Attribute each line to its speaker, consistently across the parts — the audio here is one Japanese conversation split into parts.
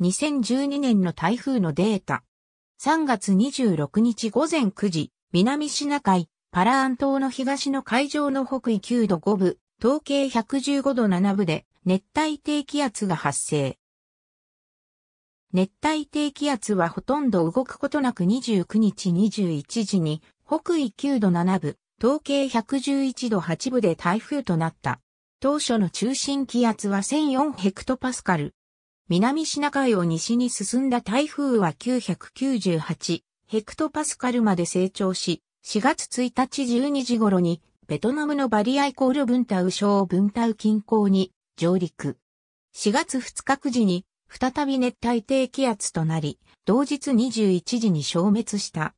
Speaker 1: 2012年の台風のデータ。3月26日午前9時、南シナ海、パラアン島の東の海上の北緯9度5分、統計115度7分で熱帯低気圧が発生。熱帯低気圧はほとんど動くことなく29日21時に北緯9度7分、統計111度8分で台風となった。当初の中心気圧は1004ヘクトパスカル。南シナ海を西に進んだ台風は998ヘクトパスカルまで成長し、4月1日12時頃にベトナムのバリアイコール分タウ省分タウ近郊に上陸。4月2日9時に再び熱帯低気圧となり、同日21時に消滅した。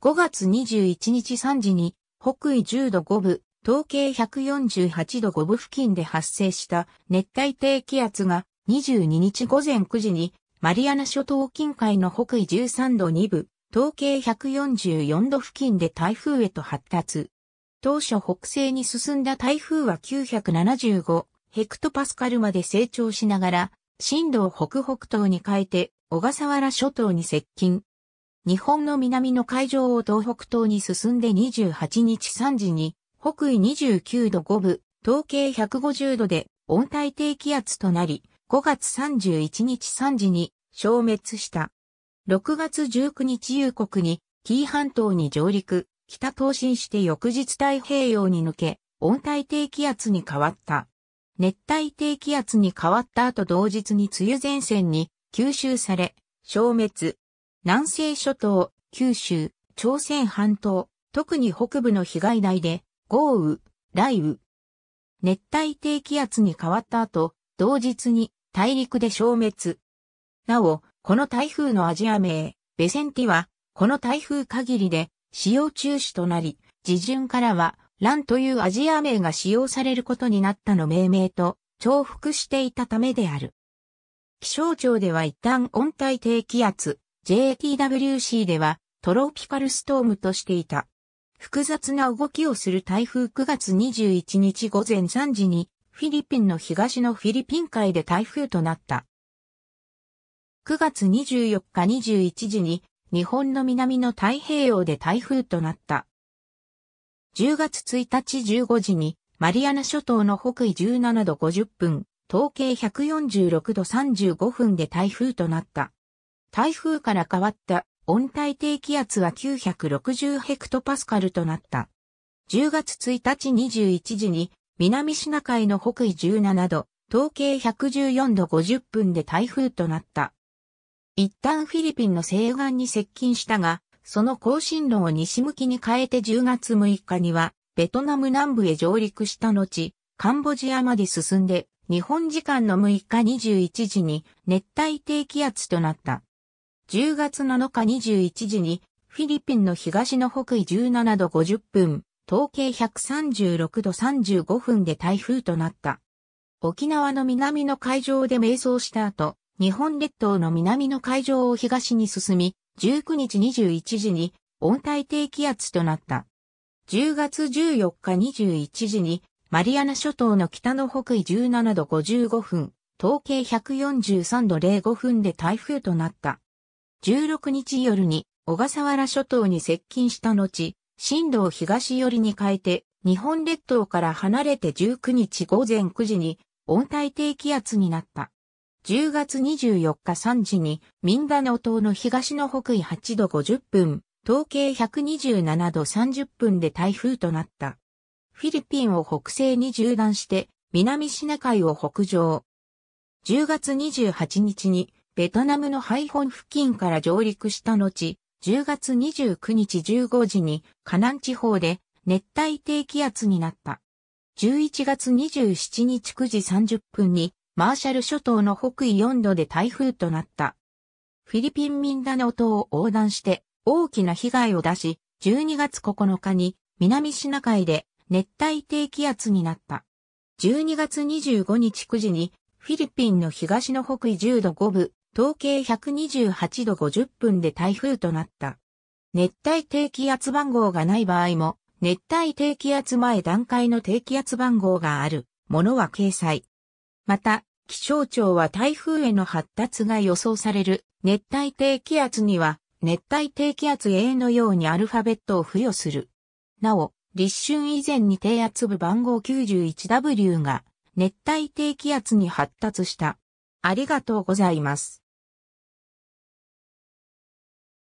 Speaker 1: 5月21日3時に北緯10度5分、東経148度5分付近で発生した熱帯低気圧が22日午前9時に、マリアナ諸島近海の北緯13度2部、東経144度付近で台風へと発達。当初北西に進んだ台風は975ヘクトパスカルまで成長しながら、震度を北北東に変えて小笠原諸島に接近。日本の南の海上を東北東に進んで28日3時に、北緯29度5部、東経150度で温帯低気圧となり、5月31日3時に消滅した。6月19日夕刻に紀伊半島に上陸、北東進して翌日太平洋に抜け、温帯低気圧に変わった。熱帯低気圧に変わった後同日に梅雨前線に吸収され、消滅。南西諸島、九州、朝鮮半島、特に北部の被害内で、豪雨、雷雨。熱帯低気圧に変わった後、同日に大陸で消滅。なお、この台風のアジア名、ベセンティは、この台風限りで使用中止となり、自順からは、ランというアジア名が使用されることになったの命名と重複していたためである。気象庁では一旦温帯低気圧、JTWC ではトロピカルストームとしていた。複雑な動きをする台風9月21日午前3時にフィリピンの東のフィリピン海で台風となった。9月24日21時に日本の南の太平洋で台風となった。10月1日15時にマリアナ諸島の北緯17度50分、統計146度35分で台風となった。台風から変わった温帯低気圧は960ヘクトパスカルとなった。10月1日21時に南シナ海の北緯17度、統計114度50分で台風となった。一旦フィリピンの西岸に接近したが、その更新路を西向きに変えて10月6日には、ベトナム南部へ上陸した後、カンボジアまで進んで、日本時間の6日21時に熱帯低気圧となった。10月7日21時に、フィリピンの東の北緯17度50分、統計136度35分で台風となった。沖縄の南の海上で迷走した後、日本列島の南の海上を東に進み、19日21時に温帯低気圧となった。10月14日21時にマリアナ諸島の北の北緯17度55分、統計143度05分で台風となった。16日夜に小笠原諸島に接近した後、震度を東寄りに変えて、日本列島から離れて19日午前9時に温帯低気圧になった。10月24日3時にミンダナオ島の東の北緯8度50分、東経127度30分で台風となった。フィリピンを北西に縦断して、南シナ海を北上。10月28日にベトナムのハイホン付近から上陸した後、10月29日15時に河南地方で熱帯低気圧になった。11月27日9時30分にマーシャル諸島の北緯4度で台風となった。フィリピンミンダナオ島を横断して大きな被害を出し、12月9日に南シナ海で熱帯低気圧になった。12月25日9時にフィリピンの東の北緯10度5分統計128度50分で台風となった。熱帯低気圧番号がない場合も、熱帯低気圧前段階の低気圧番号があるものは掲載。また、気象庁は台風への発達が予想される熱帯低気圧には熱帯低気圧 A のようにアルファベットを付与する。なお、立春以前に低圧部番号 91W が熱帯低気圧に発達した。ありがとうございます。